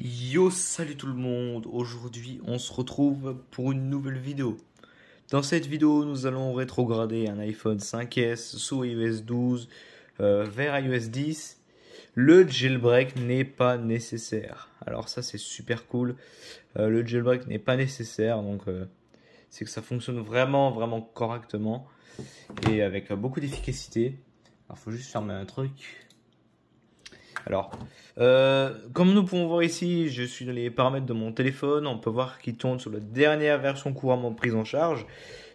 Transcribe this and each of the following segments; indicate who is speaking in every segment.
Speaker 1: Yo, salut tout le monde, aujourd'hui on se retrouve pour une nouvelle vidéo. Dans cette vidéo, nous allons rétrograder un iPhone 5S sous iOS 12 euh, vers iOS 10. Le jailbreak n'est pas nécessaire. Alors ça c'est super cool, euh, le jailbreak n'est pas nécessaire, donc euh, c'est que ça fonctionne vraiment vraiment correctement et avec beaucoup d'efficacité. Il faut juste fermer un truc, alors, euh, comme nous pouvons voir ici, je suis dans les paramètres de mon téléphone. On peut voir qu'il tourne sur la dernière version couramment prise en charge.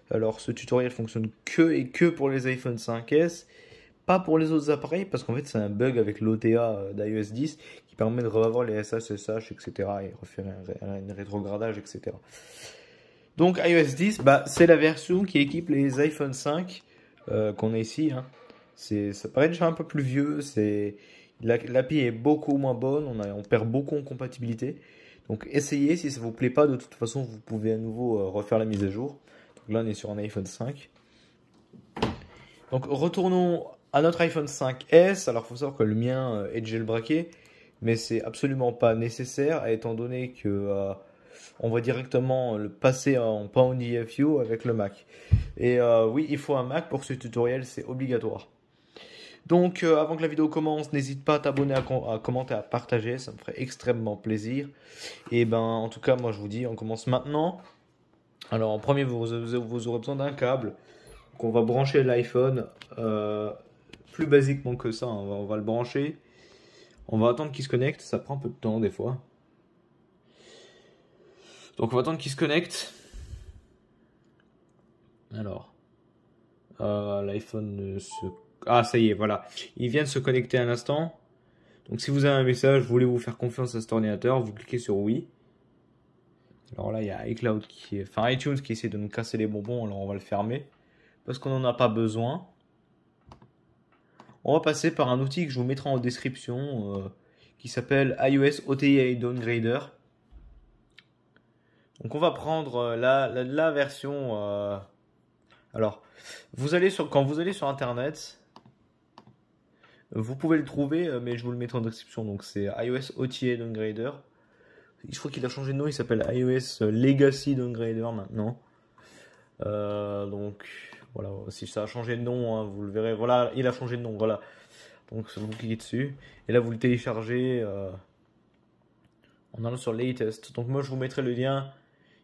Speaker 1: Alors, ce tutoriel fonctionne que et que pour les iPhone 5S, pas pour les autres appareils, parce qu'en fait, c'est un bug avec l'OTA euh, d'iOS 10 qui permet de revoir les SSH, etc. et refaire un, rétrogradage, etc. Donc, iOS 10, bah, c'est la version qui équipe les iPhone 5 euh, qu'on a ici. Hein. Ça paraît déjà un peu plus vieux, c'est L'API est beaucoup moins bonne, on, perd beaucoup en compatibilité. Donc essayez, si ça vous plaît pas, de toute façon, vous pouvez à nouveau euh, refaire la mise à jour. Donc là, on est sur un iPhone 5. Donc retournons à notre iPhone 5S. Alors, il faut savoir que le mien euh, est braqué, mais c'est absolument pas nécessaire, étant donné que euh, on va directement le passer en Pound EFU avec le Mac. Et oui, il faut un Mac pour ce tutoriel, c'est obligatoire. Donc euh, avant que la vidéo commence, n'hésite pas à t'abonner, à, commenter, à partager, ça me ferait extrêmement plaisir. Et ben en tout cas, moi je vous dis, on commence maintenant. Alors en premier, vous, vous aurez besoin d'un câble qu'on va brancher l'iPhone. Euh, plus basiquement que ça, on va, le brancher. On va attendre qu'il se connecte, ça prend un peu de temps des fois. Donc on va attendre qu'il se connecte. Alors, euh, L'iPhone l'iPhone se ah, ça y est, voilà. Il vient de se connecter un instant. Donc si vous avez un message, voulez-vous faire confiance à cet ordinateur, vous cliquez sur oui. Alors là, il y a iCloud qui, enfin iTunes qui essaie de nous casser les bonbons, alors on va le fermer parce qu'on n'en a pas besoin. On va passer par un outil que je vous mettrai en description euh, qui s'appelle iOS OTI Downgrader. Donc on va prendre euh, la, version. Euh, alors, vous allez sur, quand vous allez sur internet, vous pouvez le trouver, euh, mais je vous le mettrai en description. Donc c'est iOS OTA Downgrader. Je crois qu'il a changé de nom, il s'appelle iOS Legacy Downgrader maintenant. Euh, donc voilà, si ça a changé de nom, hein, vous le verrez. Voilà, il a changé de nom, voilà. Donc vous cliquez dessus. Et là, vous le téléchargez euh, en allant sur Latest. Donc moi, je vous mettrai le lien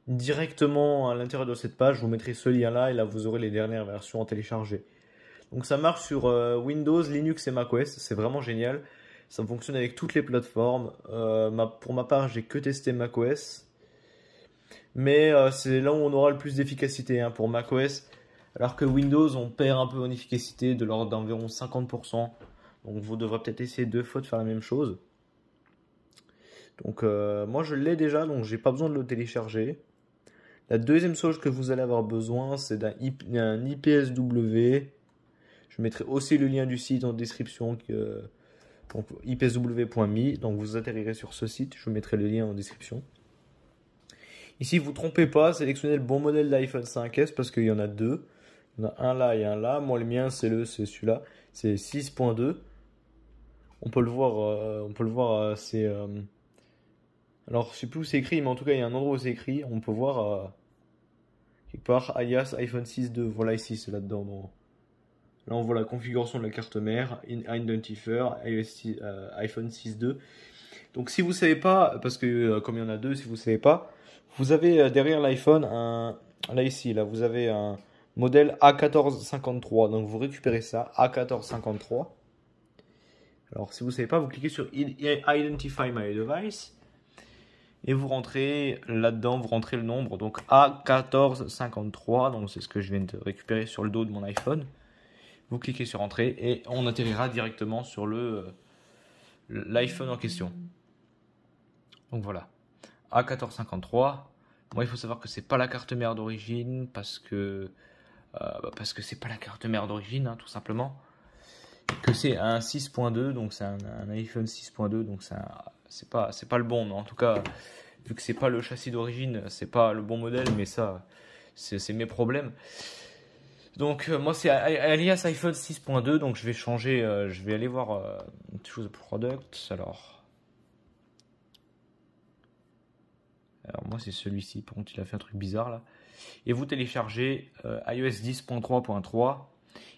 Speaker 1: directement à l'intérieur de cette page. Je vous mettrai ce lien-là et là, vous aurez les dernières versions à télécharger. Donc ça marche sur euh, Windows, Linux et macOS, c'est vraiment génial. Ça fonctionne avec toutes les plateformes. Euh, pour ma part, j'ai que testé macOS. Mais euh, c'est là où on aura le plus d'efficacité hein, pour macOS. Alors que Windows, on perd un peu en efficacité de l'ordre d'environ 50%. Donc vous devrez peut-être essayer deux fois de faire la même chose. Donc moi je l'ai déjà, donc j'ai pas besoin de le télécharger. La deuxième chose que vous allez avoir besoin, c'est d'un IPSW je mettrai aussi le lien du site en description, donc ipsw.mi. Donc vous atterrirez sur ce site, je vous mettrai le lien en description. Ici, vous ne trompez pas, sélectionnez le bon modèle d'iPhone 5S parce qu'il y en a deux. Il y en a un là et un là. Moi, le mien, c'est le, c'est celui-là. C'est 6.2. On peut le voir, euh, on peut le voir, euh, c'est. Euh, alors, je sais plus où c'est écrit, mais en tout cas, il y a un endroit où c'est écrit. On peut voir quelque part alias iPhone 6.2, Voilà, ici, c'est là-dedans. Là, on voit la configuration de la carte mère, Identifier, euh, iPhone 6.2. Donc, si vous ne savez pas, parce que euh, comme il y en a deux, si vous ne savez pas, vous avez euh, derrière l'iPhone un. Là, ici, là, vous avez un modèle A1453. Donc, vous récupérez ça, A1453. Alors, si vous ne savez pas, vous cliquez sur Identify My Device et vous rentrez là-dedans, vous rentrez le nombre, donc A1453, donc c'est ce que je viens de récupérer sur le dos de mon iPhone vous cliquez sur Entrée et on atterrira directement sur le euh, l'iPhone en question. Donc voilà. A1453. Moi, il faut savoir que c'est pas la carte mère d'origine parce que euh, bah, parce que c'est pas la carte mère d'origine, hein, tout simplement. Que c'est un 6.2, donc c'est un, iPhone 6.2, donc c'est pas c'est pas le bon. en tout cas, vu que c'est pas le châssis d'origine, c'est pas le bon modèle, mais ça, c'est mes problèmes. Donc euh, moi c'est alias iPhone 6.2, donc je vais changer, euh, je vais aller voir euh, chose Product. Alors, alors moi c'est celui-ci, par contre il a fait un truc bizarre là. Et vous téléchargez iOS 10.3.3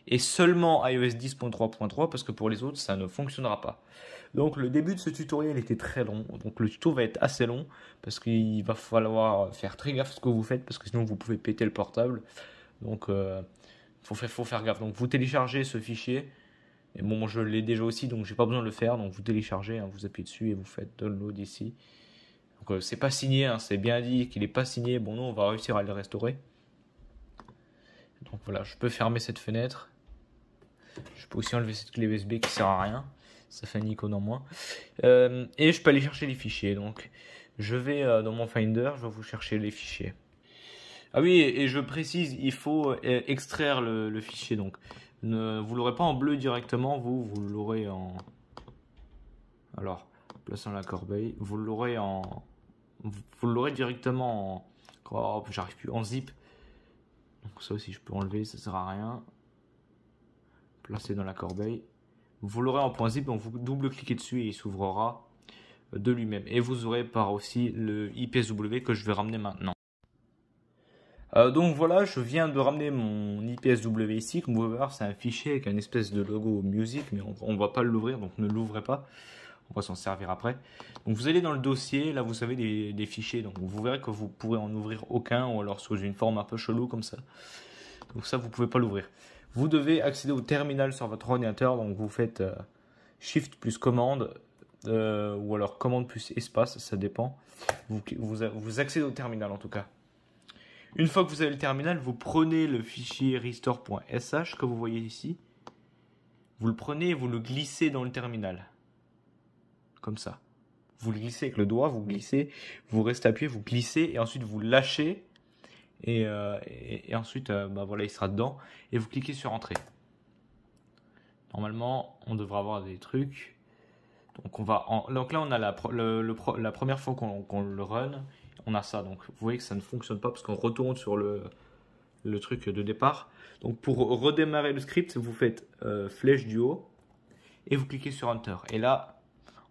Speaker 1: et seulement iOS 10.3.3 parce que pour les autres ça ne fonctionnera pas. Donc le début de ce tutoriel était très long, donc le tuto va être assez long parce qu'il va falloir faire très gaffe ce que vous faites parce que sinon vous pouvez péter le portable. Donc euh, faut faire, faut faire gaffe. Donc vous téléchargez ce fichier. Et bon, je l'ai déjà aussi, donc j'ai pas besoin de le faire. Donc vous téléchargez, hein, vous appuyez dessus et vous faites download ici. Donc euh, c'est pas signé, hein, c'est bien dit qu'il est pas signé. Bon, nous on va réussir à le restaurer. Donc voilà, je peux fermer cette fenêtre. Je peux aussi enlever cette clé USB qui sert à rien. Ça fait un icône en moins. Euh, et je peux aller chercher les fichiers. Donc je vais euh, dans mon Finder, je vais vous chercher les fichiers. Ah oui, et je précise, il faut euh, extraire le, fichier donc. Ne, vous l'aurez pas en bleu directement, vous, vous l'aurez en. Alors, plaçant la corbeille, vous l'aurez en. Vous l'aurez directement en. Oh, j'arrive plus, en zip. Donc ça aussi, je peux enlever, ça sert à rien. Placer dans la corbeille. Vous l'aurez en point zip, donc vous double-cliquez dessus et il s'ouvrira euh, de lui-même. Et vous aurez par aussi le IPSW que je vais ramener maintenant. Euh, donc voilà, je viens de ramener mon IPSW ici. Comme vous pouvez voir, c'est un fichier avec un espèce de logo music, mais on ne va pas l'ouvrir, donc ne l'ouvrez pas. On va s'en servir après. Donc vous allez dans le dossier, là vous savez des, fichiers, donc vous verrez que vous pourrez en ouvrir aucun, ou alors sous une forme un peu chelou comme ça. Donc ça, vous pouvez pas l'ouvrir. Vous devez accéder au terminal sur votre ordinateur, donc vous faites euh, Shift plus commande, euh, ou alors commande plus espace, ça dépend. vous accédez au terminal en tout cas. Une fois que vous avez le terminal, vous prenez le fichier restore.sh que vous voyez ici. Vous le prenez et vous le glissez dans le terminal. Comme ça. Vous le glissez avec le doigt, vous glissez, vous restez appuyé, vous glissez et ensuite vous lâchez. Et, euh, ensuite, euh, bah voilà, il sera dedans. Et vous cliquez sur Entrée. Normalement, on devrait avoir des trucs. Donc, on va en... Donc là, on a la, première fois qu'on le run on a ça. Donc vous voyez que ça ne fonctionne pas parce qu'on retourne sur le, le, truc de départ. Donc pour redémarrer le script, vous faites euh, flèche du haut et vous cliquez sur Enter. Et là,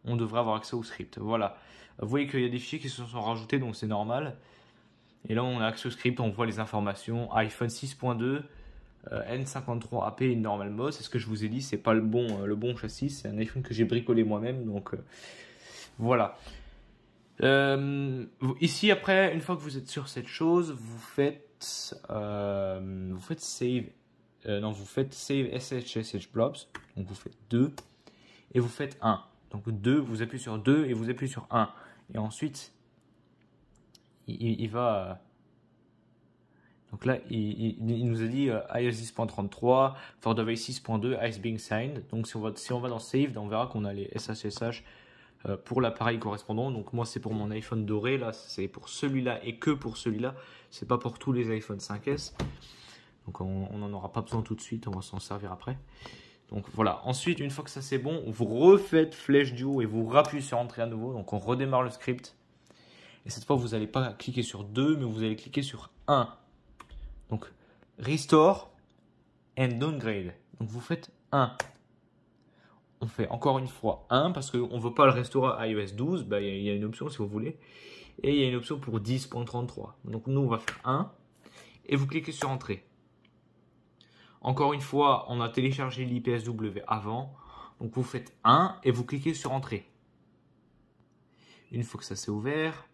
Speaker 1: on devrait avoir accès au script. Voilà. Vous voyez qu'il y a des fichiers qui se sont rajoutés, donc c'est normal. Et là, on a accès au script, on voit les informations. iPhone 6.2, euh, N53AP normal mode. C'est ce que je vous ai dit, c'est pas le bon, euh, le bon châssis. C'est un iPhone que j'ai bricolé moi-même. Donc voilà. Euh, ici, après, une fois que vous êtes sur cette chose, vous faites, euh, vous faites save. Euh, non, vous faites save blobs. Donc vous faites 2 et vous faites 1. Donc 2, vous appuyez sur 2 et vous appuyez sur 1. Et ensuite, il, va. Donc là, il, nous a dit iOS IS 10.33, for device 6.2, ice being signed. Donc si on va, si on va dans save, on verra qu'on a les SSH euh, pour l'appareil correspondant. Donc moi c'est pour mon iPhone doré, là c'est pour celui-là et que pour celui-là. C'est pas pour tous les iPhone 5S. Donc on n'en aura pas besoin tout de suite, on va s'en servir après. Donc voilà, ensuite une fois que ça c'est bon, vous refaites flèche du haut et vous rappuyez sur entrée à nouveau. Donc on redémarre le script. Et cette fois vous n'allez pas cliquer sur 2 mais vous allez cliquer sur 1. Donc restore and downgrade. Donc vous faites 1 on fait encore une fois 1 parce qu'on ne veut pas le restaurer à iOS 12. Bah, il y, a une option si vous voulez. Et il y a une option pour 10.33. Donc nous, on va faire 1 et vous cliquez sur Entrée. Encore une fois, on a téléchargé l'IPSW avant. Donc vous faites 1 et vous cliquez sur Entrée. Une fois que ça s'est ouvert,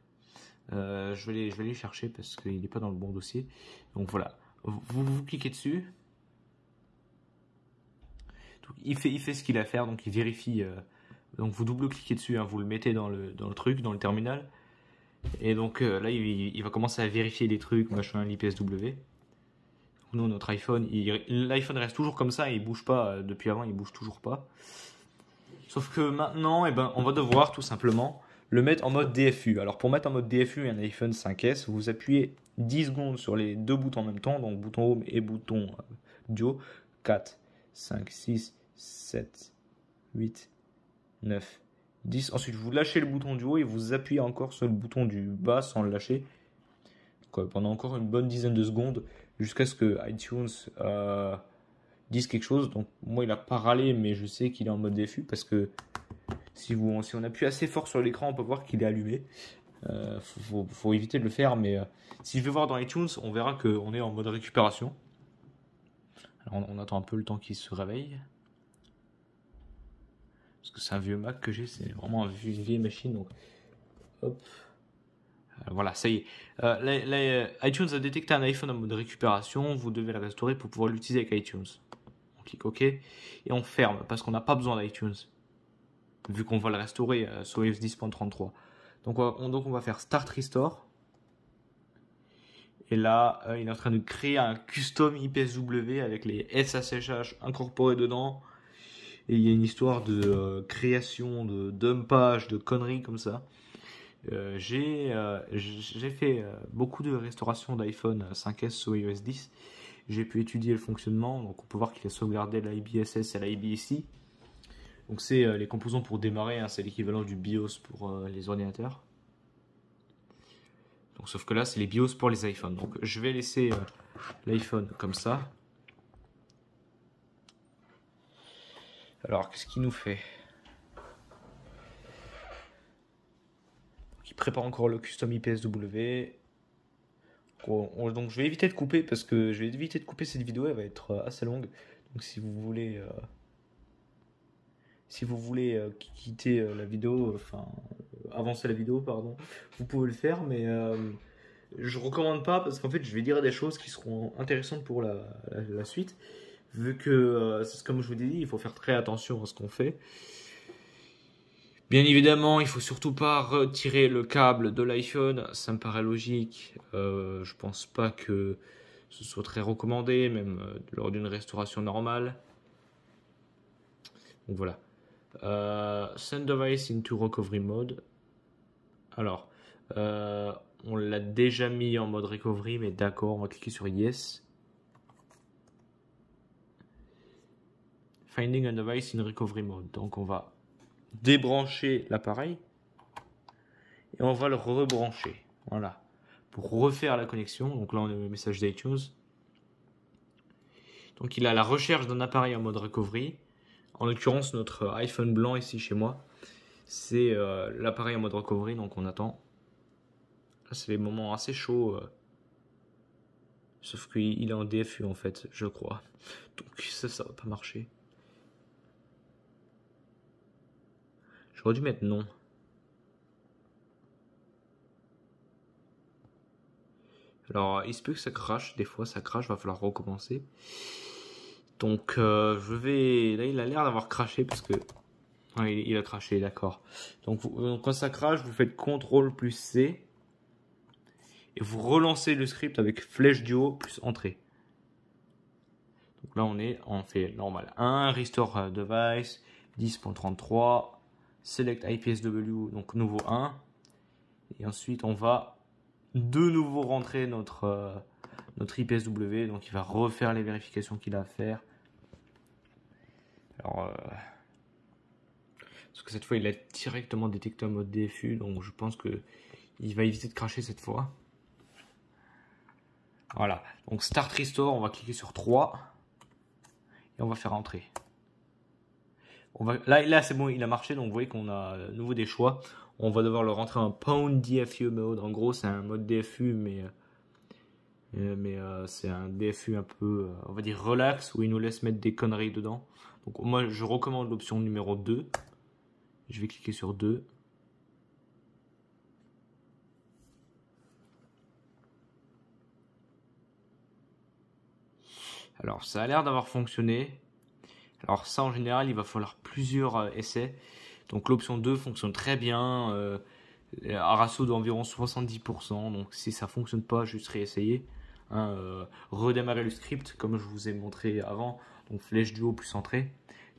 Speaker 1: euh, je, vais aller je vais chercher parce qu'il n'est pas dans le bon dossier. Donc voilà, vous, vous cliquez dessus il fait, ce qu'il a à faire, donc il vérifie. Euh, donc vous double-cliquez dessus, hein, vous le mettez dans le, truc, dans le terminal. Et donc euh, là, il, va commencer à vérifier les trucs, machin, l'IPSW. Nous, notre iPhone, l'iPhone reste toujours comme ça, il bouge pas. Euh, depuis avant, il bouge toujours pas. Sauf que maintenant, eh ben, on va devoir tout simplement le mettre en mode DFU. Alors pour mettre en mode DFU un iPhone 5S, vous appuyez 10 secondes sur les deux boutons en même temps, donc bouton Home et bouton Duo 4. 5, 6, 7, 8, 9, 10. Ensuite, vous lâchez le bouton du haut et vous appuyez encore sur le bouton du bas sans le lâcher pendant encore une bonne dizaine de secondes jusqu'à ce que iTunes euh, dise quelque chose. Donc moi il a pas râlé mais je sais qu'il est en mode défus parce que si, vous, si on appuie assez fort sur l'écran on peut voir qu'il est allumé. Euh, faut, éviter de le faire mais euh, si je vais voir dans iTunes on verra qu'on est en mode récupération on, attend un peu le temps qu'il se réveille. Parce que c'est un vieux Mac que j'ai, c'est vraiment une vieille machine. Donc, euh, voilà, ça y est. Euh, euh, iTunes a détecté un iPhone en mode récupération. Vous devez le restaurer pour pouvoir l'utiliser avec iTunes. On clique OK et on ferme parce qu'on n'a pas besoin d'iTunes vu qu'on va le restaurer sur iOS 10.33. Donc, donc on va faire Start Restore. Et là, euh, il est en train de créer un custom IPSW avec les SSHH incorporés dedans. Et il y a une histoire de euh, création de dumpage, de conneries comme ça. Euh, j'ai fait beaucoup de restauration d'iPhone 5S sous iOS 10. J'ai pu étudier le fonctionnement, donc on peut voir qu'il a sauvegardé l'IBSS et l'IBSI. Donc c'est les composants pour démarrer, hein, c'est l'équivalent du BIOS pour les ordinateurs sauf que là, c'est les BIOS pour les iPhones. Donc, je vais laisser euh, l'iPhone comme ça. Alors, qu'est-ce qu'il nous fait Il prépare encore le custom IPSW. Donc, je vais éviter de couper parce que je vais éviter de couper cette vidéo, elle va être euh, assez longue. Donc, si vous voulez euh, si vous voulez euh, quitter euh, la vidéo, euh, enfin avancer la vidéo, pardon, vous pouvez le faire, mais je recommande pas parce qu'en fait je vais dire des choses qui seront intéressantes pour la, suite, vu que comme je vous ai dit, il faut faire très attention à ce qu'on fait. Bien évidemment, il faut surtout pas retirer le câble de l'iPhone, ça me paraît logique. je pense pas que ce soit très recommandé, même lors d'une restauration normale. Donc voilà. Euh, send device into recovery mode. Alors, euh, on l'a déjà mis en mode recovery, mais d'accord, on va cliquer sur yes. Finding a device in recovery mode. Donc on va débrancher l'appareil et on va le rebrancher. Voilà. Pour refaire la connexion. Donc là on a le message d'iTunes. Donc il a la recherche d'un appareil en mode recovery. En l'occurrence, notre iPhone blanc ici chez moi, c'est euh, l'appareil en mode recovery, donc on attend. C'est les moments assez chauds. Euh. sauf qu'il est en DFU en fait, je crois. Donc ça, ça va pas marcher. J'aurais dû mettre non. Alors, il se peut que ça crache, des fois ça crache, va falloir recommencer. Donc euh, je vais... Là il a l'air d'avoir craché parce que... il, a craché, d'accord. Donc, euh, quand ça crache, vous faites CTRL plus C. Et vous relancez le script avec flèche du haut plus entrée. Donc là on est, on fait normal 1, restore euh, device, 10.33, select IPSW, donc nouveau 1. Et ensuite on va de nouveau rentrer notre notre IPSW. Donc il va refaire les vérifications qu'il a à faire. Alors, euh, parce que cette fois, il a directement détecté un mode DFU, donc je pense que il va éviter de cracher cette fois. Voilà, donc Start Restore, on va cliquer sur 3 et on va faire entrer. On va... Là, là c'est bon, il a marché, donc vous voyez qu'on a euh, nouveau des choix. On va devoir le rentrer en Pound DFU mode. En gros, c'est un mode DFU, mais euh, euh, mais euh, c'est un DFU un peu, euh, on va dire, relax, où il nous laisse mettre des conneries dedans. Donc moi, je recommande l'option numéro 2. Je vais cliquer sur 2. Alors ça a l'air d'avoir fonctionné. Alors ça en général il va falloir plusieurs essais. Donc l'option 2 fonctionne très bien. Euh, un ratio d'environ 70%. Donc si ça fonctionne pas, juste réessayer. Hein, euh, redémarrer le script comme je vous ai montré avant. Donc flèche du haut plus entrée.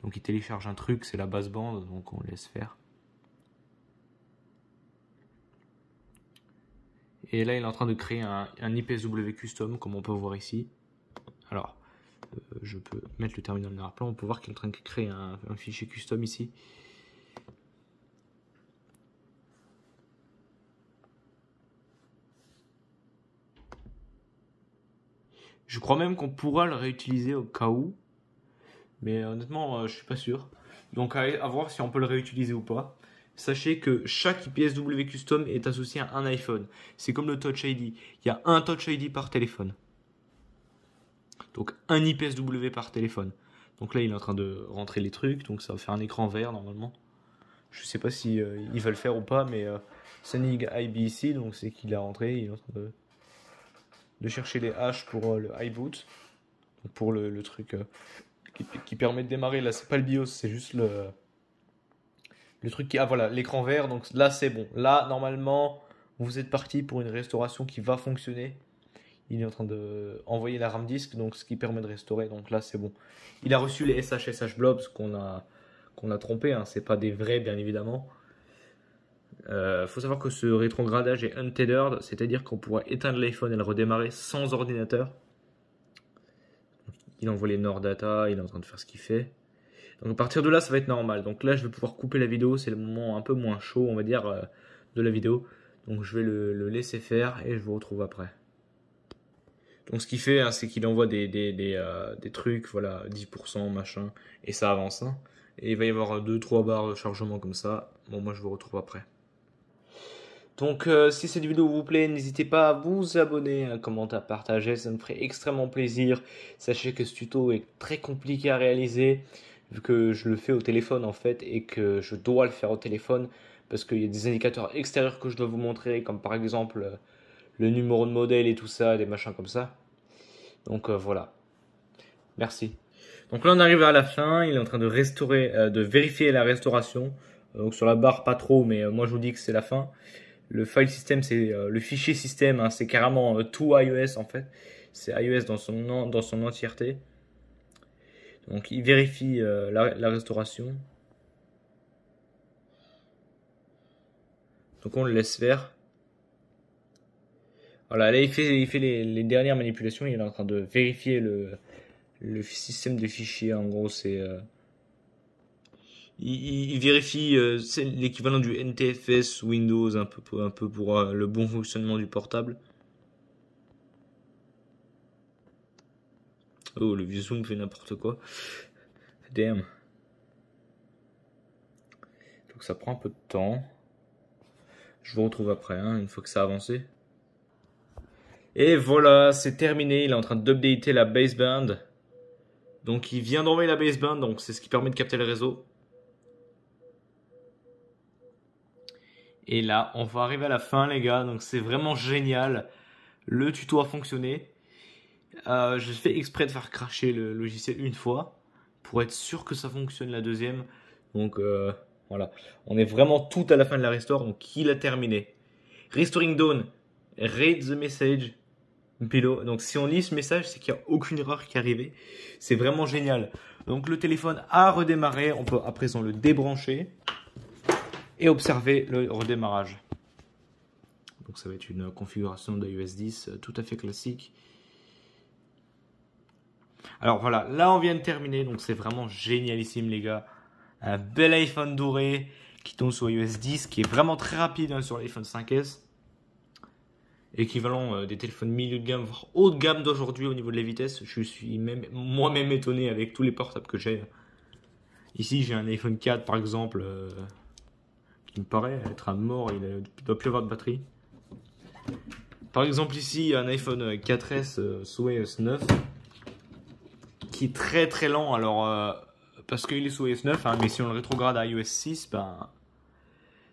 Speaker 1: Donc il télécharge un truc, c'est la base bande, donc on laisse faire. Et là, il est en train de créer un, IPSW custom, comme on peut voir ici. Alors, euh, je peux mettre le terminal en arrière-plan. On peut voir qu'il est en train de créer un fichier custom ici. Je crois même qu'on pourra le réutiliser au cas où. Mais euh, honnêtement, je euh, je suis pas sûr. Donc à, voir si on peut le réutiliser ou pas. Sachez que chaque IPSW Custom est associé à un iPhone. C'est comme le Touch ID. Il y a un Touch ID par téléphone. Donc un IPSW par téléphone. Donc là, il est en train de rentrer les trucs. Donc ça va faire un écran vert normalement. Je sais pas si euh, il va le faire ou pas, mais euh, Sunny IBC, donc c'est qu'il a rentré. Il en train de de chercher les haches pour euh, le high boot, pour le, truc euh, qui, permet de démarrer. Là, c'est pas le BIOS, c'est juste le, le truc qui. Ah voilà, l'écran vert, donc là c'est bon. Là, normalement, vous êtes parti pour une restauration qui va fonctionner. Il est en train de envoyer la RAM disque, donc ce qui permet de restaurer. Donc là, c'est bon. Il a reçu les SHSH blobs qu'on a qu'on a trompé. Hein. C'est pas des vrais, bien évidemment. Euh, faut savoir que ce rétrogradage est untethered, c'est-à-dire qu'on pourra éteindre l'iPhone et le redémarrer sans ordinateur. Il envoie les Nord Data, il est en train de faire ce qu'il fait. Donc à partir de là, ça va être normal. Donc là, je vais pouvoir couper la vidéo, c'est le moment un peu moins chaud, on va dire, euh, de la vidéo. Donc je vais le, laisser faire et je vous retrouve après. Donc ce qu'il fait, hein, c'est qu'il envoie des, des, euh, trucs, voilà, 10%, machin, et ça avance. Hein. Et il va y avoir 2-3 barres de chargement comme ça. Bon, moi je vous retrouve après. Donc euh, si cette vidéo vous plaît, n'hésitez pas à vous abonner, à commenter, à partager, ça me ferait extrêmement plaisir. Sachez que ce tuto est très compliqué à réaliser, vu que je le fais au téléphone en fait, et que je dois le faire au téléphone, parce qu'il y a des indicateurs extérieurs que je dois vous montrer, comme par exemple euh, le numéro de modèle et tout ça, des machins comme ça. Donc euh, voilà. Merci. Donc là on arrive à la fin, il est en train de restaurer, de vérifier la restauration. Donc sur la barre, pas trop, mais euh, moi je vous dis que c'est la fin. Le file system, c'est euh, le fichier système, hein, c'est carrément euh, tout iOS en fait. C'est iOS dans son, dans son entièreté. Donc il vérifie la, restauration. Donc on le laisse faire. Voilà, là il fait, les, dernières manipulations. Il est en train de vérifier le, le système de fichiers. En gros, c'est il, vérifie euh, c'est l'équivalent du NTFS Windows un peu pour, euh, le bon fonctionnement du portable. Oh, le vieux Zoom fait n'importe quoi. Damn. Donc ça prend un peu de temps. Je vous retrouve après, hein, une fois que ça a avancé. Et voilà, c'est terminé. Il est en train d'updater la baseband. Donc il vient d'envoyer la baseband, donc c'est ce qui permet de capter le réseau. Et là, on va arriver à la fin, les gars. Donc, c'est vraiment génial. Le tuto a fonctionné. Euh, je fais exprès de faire cracher le logiciel une fois pour être sûr que ça fonctionne la deuxième. Donc, euh, voilà. On est vraiment tout à la fin de la restore. Donc, il a terminé Restoring done. Read the message. Below. Donc, si on lit ce message, c'est qu'il n'y a aucune erreur qui est arrivée. C'est vraiment génial. Donc, le téléphone a redémarré. On peut à présent le débrancher et observer le redémarrage. Donc ça va être une configuration de US 10 euh, tout à fait classique. Alors voilà, là on vient de terminer, donc c'est vraiment génialissime les gars. Un bel iPhone doré qui tombe sur iOS 10, qui est vraiment très rapide hein, sur l'iPhone 5S. Équivalent euh, des téléphones milieu de gamme, voire haut de gamme d'aujourd'hui au niveau de la vitesse. Je suis même moi-même étonné avec tous les portables que j'ai. Ici j'ai un iPhone 4 par exemple. Euh, il me paraît être à mort, il, ne doit plus avoir de batterie. Par exemple ici, un iPhone 4S sous iOS 9 qui est très très lent. Alors euh, parce qu'il est sous iOS 9, mais si on le rétrograde à iOS 6, ben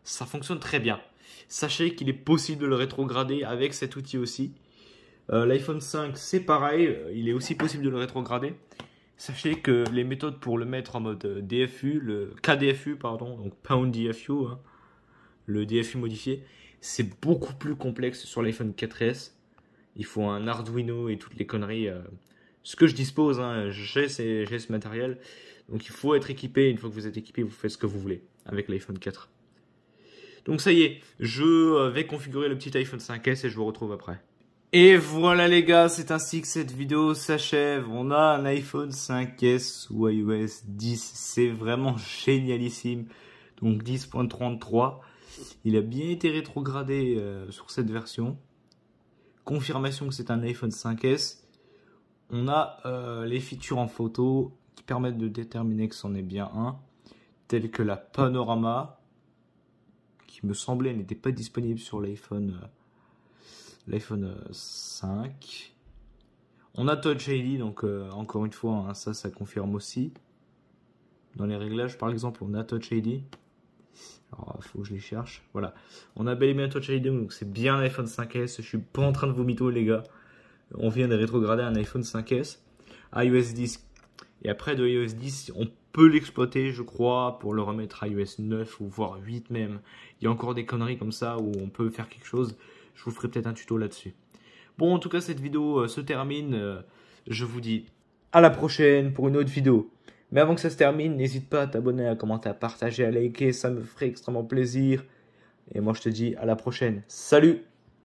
Speaker 1: ça fonctionne très bien. Sachez qu'il est possible de le rétrograder avec cet outil aussi. Euh, L'iPhone 5, c'est pareil, euh, il est aussi possible de le rétrograder. Sachez que les méthodes pour le mettre en mode DFU, le KDFU, pardon, donc Pound DFU, hein, le DFU modifié, c'est beaucoup plus complexe sur l'iPhone 4S. Il faut un Arduino et toutes les conneries. Euh. ce que je dispose, hein, j'ai ce matériel. Donc il faut être équipé. Une fois que vous êtes équipé, vous faites ce que vous voulez avec l'iPhone 4. Donc ça y est, je euh, vais configurer le petit iPhone 5S et je vous retrouve après. Et voilà les gars, c'est ainsi que cette vidéo s'achève. On a un iPhone 5S ou iOS 10. C'est vraiment génialissime. Donc 10.33. Il a bien été rétrogradé euh, sur cette version. Confirmation que c'est un iPhone 5S. On a euh, les features en photo qui permettent de déterminer que c'en est bien un, tels que la panorama, qui me semblait n'était pas disponible sur l'iPhone 5. Euh, on a Touch ID, donc encore une fois, hein, ça, ça confirme aussi. Dans les réglages, par exemple, on a Touch ID. Alors, faut que je les cherche. Voilà. On a bel et bien Touch ID, donc c'est bien iPhone 5S. Je suis pas en train de vous les gars. On vient de rétrograder un iPhone 5S, iOS 10. Et après, de iOS 10, on peut l'exploiter, je crois, pour le remettre à iOS 9 ou voire 8 même. Il y a encore des conneries comme ça où on peut faire quelque chose. Je vous ferai peut-être un tuto là-dessus. Bon, en tout cas, cette vidéo euh, se termine. Euh, je vous dis à la prochaine pour une autre vidéo. Mais avant que ça se termine, n'hésite pas à t'abonner, à commenter, à partager, à liker, ça me ferait extrêmement plaisir. Et moi je te dis à la prochaine. Salut